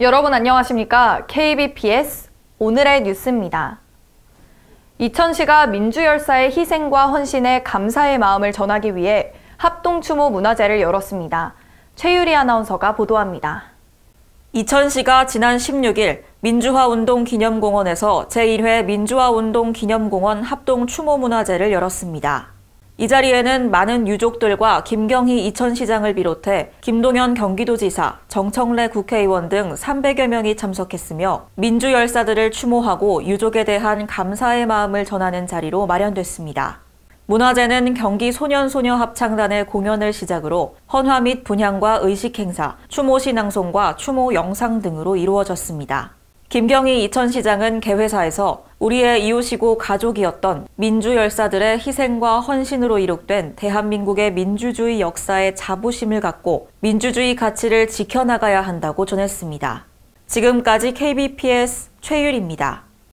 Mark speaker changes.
Speaker 1: 여러분 안녕하십니까? KBPS 오늘의 뉴스입니다. 이천시가 민주열사의 희생과 헌신에 감사의 마음을 전하기 위해 합동추모 문화제를 열었습니다. 최유리 아나운서가 보도합니다.
Speaker 2: 이천시가 지난 16일 민주화운동기념공원에서 제1회 민주화운동기념공원 합동추모문화제를 열었습니다. 이 자리에는 많은 유족들과 김경희 이천시장을 비롯해 김동연 경기도지사, 정청래 국회의원 등 300여 명이 참석했으며 민주 열사들을 추모하고 유족에 대한 감사의 마음을 전하는 자리로 마련됐습니다. 문화제는 경기 소년소녀 합창단의 공연을 시작으로 헌화 및 분향과 의식 행사, 추모 신앙송과 추모 영상 등으로 이루어졌습니다. 김경희 이천시장은 개회사에서 우리의 이웃이고 가족이었던 민주열사들의 희생과 헌신으로 이룩된 대한민국의 민주주의 역사에 자부심을 갖고 민주주의 가치를 지켜나가야 한다고 전했습니다. 지금까지 KBPS 최율입니다.